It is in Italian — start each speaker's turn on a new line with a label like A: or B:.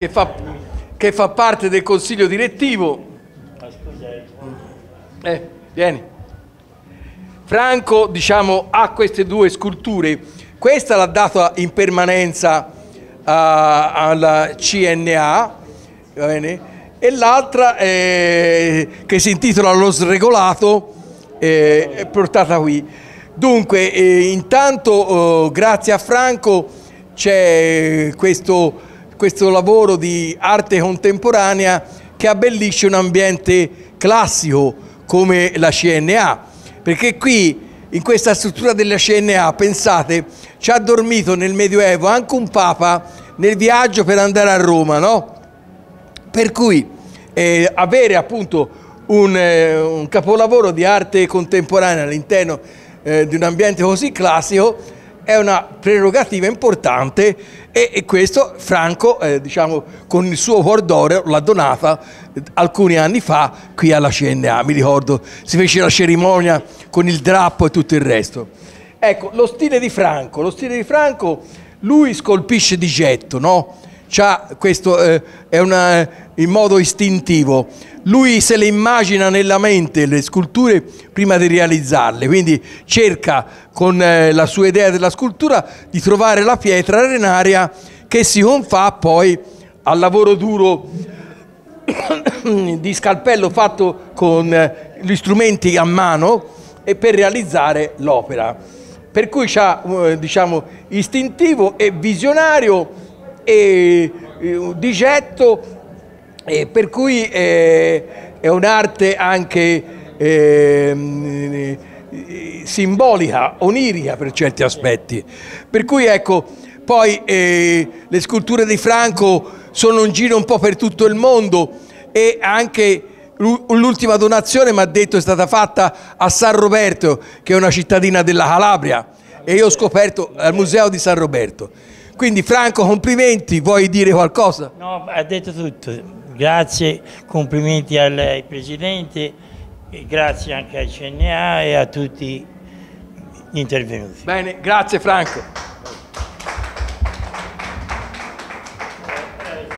A: Che fa, che fa, parte del consiglio direttivo.
B: Eh, cioè.
A: eh, vieni. Franco, diciamo, ha queste due sculture. Questa l'ha data in permanenza uh, eh, alla CNA, bene, e l'altra eh, che si intitola Lo sregolato eh, è portata qui. Dunque, eh, intanto, oh, grazie a Franco, c'è questo questo lavoro di arte contemporanea che abbellisce un ambiente classico come la CNA, perché qui in questa struttura della CNA, pensate, ci ha dormito nel Medioevo anche un papa nel viaggio per andare a Roma, no? Per cui eh, avere appunto un, eh, un, capolavoro di arte contemporanea all'interno eh, di un ambiente così classico è una prerogativa importante e, e questo Franco, eh, diciamo, con il suo cuor d'oro l'ha donata eh, alcuni anni fa qui alla CNA, mi ricordo, si fece la cerimonia con il drappo e tutto il resto. Ecco, lo stile di Franco, lo stile di Franco, lui scolpisce di getto, no? C'ha questo, eh, è una, eh, in modo istintivo. Lui se le immagina nella mente le sculture prima di realizzarle, quindi cerca con eh, la sua idea della scultura di trovare la pietra arenaria che si confà poi al lavoro duro di scalpello fatto con eh, gli strumenti a mano e per realizzare l'opera. Per cui c'ha, eh, diciamo, istintivo e visionario e, di getto, per cui eh, è un'arte anche ehm, simbolica, onirica per certi aspetti. Per cui ecco, poi eh, le sculture di Franco sono in giro un po' per tutto il mondo e anche l'ultima donazione, mi ha detto, è stata fatta a San Roberto, che è una cittadina della Calabria, e io ho scoperto al museo di San Roberto. Quindi Franco, complimenti, vuoi dire qualcosa? No,
B: ha detto tutto. Grazie, complimenti al Presidente, grazie anche al CNA e a tutti gli intervenuti. Bene, grazie Franco.